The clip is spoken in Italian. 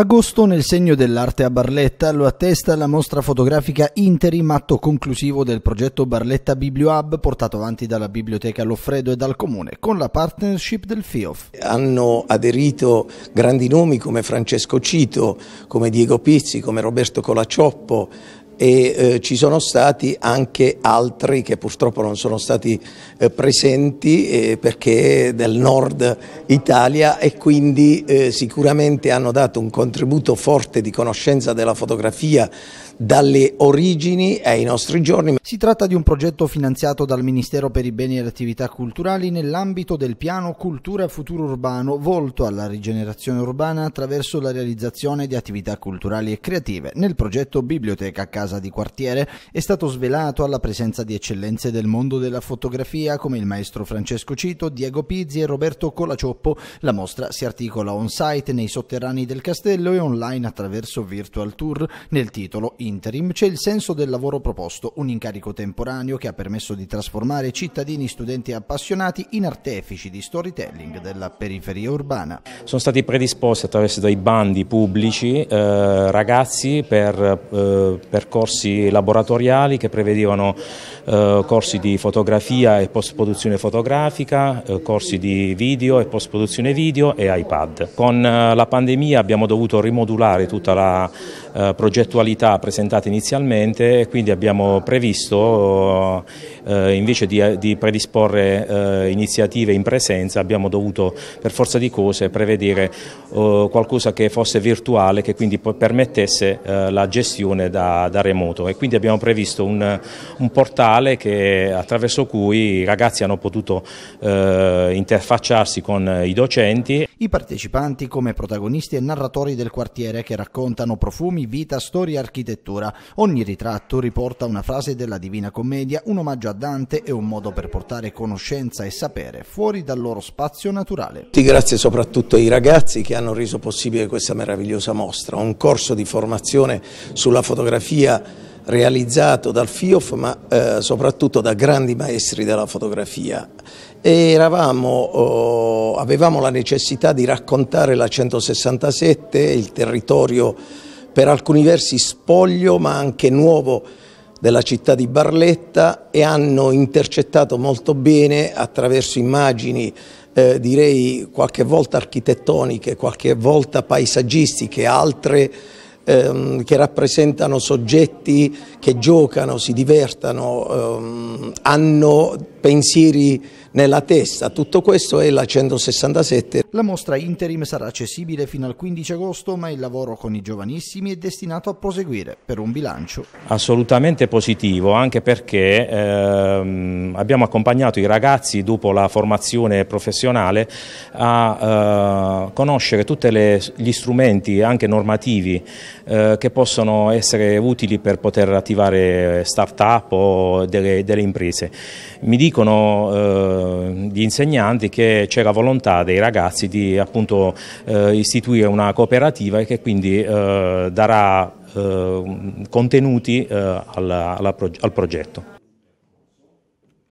Agosto, nel segno dell'arte a Barletta, lo attesta la mostra fotografica Interim atto conclusivo del progetto Barletta Bibliohub portato avanti dalla Biblioteca Loffredo e dal Comune con la partnership del FIOF. Hanno aderito grandi nomi come Francesco Cito, come Diego Pizzi, come Roberto Colaccioppo, e eh, ci sono stati anche altri che purtroppo non sono stati eh, presenti eh, perché del nord Italia e quindi eh, sicuramente hanno dato un contributo forte di conoscenza della fotografia dalle origini ai nostri giorni. Si tratta di un progetto finanziato dal Ministero per i beni e le attività culturali nell'ambito del piano Cultura Futuro Urbano volto alla rigenerazione urbana attraverso la realizzazione di attività culturali e creative nel progetto Biblioteca Casa casa di quartiere, è stato svelato alla presenza di eccellenze del mondo della fotografia come il maestro Francesco Cito, Diego Pizzi e Roberto Colacioppo. La mostra si articola on-site nei sotterranei del castello e online attraverso virtual tour. Nel titolo Interim c'è il senso del lavoro proposto, un incarico temporaneo che ha permesso di trasformare cittadini, studenti e appassionati in artefici di storytelling della periferia urbana. Sono stati predisposti attraverso dei bandi pubblici eh, ragazzi per eh, percorrere corsi laboratoriali che prevedevano eh, corsi di fotografia e post-produzione fotografica, eh, corsi di video e post-produzione video e iPad. Con eh, la pandemia abbiamo dovuto rimodulare tutta la eh, progettualità presentata inizialmente e quindi abbiamo previsto, eh, invece di, di predisporre eh, iniziative in presenza, abbiamo dovuto per forza di cose prevedere qualcosa che fosse virtuale, che quindi permettesse la gestione da, da terremoto e quindi abbiamo previsto un, un portale che, attraverso cui i ragazzi hanno potuto eh, interfacciarsi con i docenti. I partecipanti come protagonisti e narratori del quartiere che raccontano profumi, vita, storia, architettura. Ogni ritratto riporta una frase della Divina Commedia, un omaggio a Dante e un modo per portare conoscenza e sapere fuori dal loro spazio naturale. Ti grazie soprattutto ai ragazzi che hanno reso possibile questa meravigliosa mostra, un corso di formazione sulla fotografia realizzato dal FIOF ma eh, soprattutto da grandi maestri della fotografia. Eravamo, oh, avevamo la necessità di raccontare la 167, il territorio per alcuni versi spoglio ma anche nuovo della città di Barletta e hanno intercettato molto bene attraverso immagini eh, direi qualche volta architettoniche, qualche volta paesaggistiche, altre ehm, che rappresentano soggetti che giocano, si divertano, ehm, hanno pensieri nella testa. Tutto questo è la 167. La mostra interim sarà accessibile fino al 15 agosto, ma il lavoro con i giovanissimi è destinato a proseguire per un bilancio. Assolutamente positivo, anche perché ehm, abbiamo accompagnato i ragazzi dopo la formazione professionale a eh, conoscere tutti gli strumenti anche normativi eh, che possono essere utili per poter attivare start-up o delle, delle imprese. Mi dico dicono eh, gli insegnanti che c'è la volontà dei ragazzi di appunto, eh, istituire una cooperativa e che quindi eh, darà contenuti al, al progetto.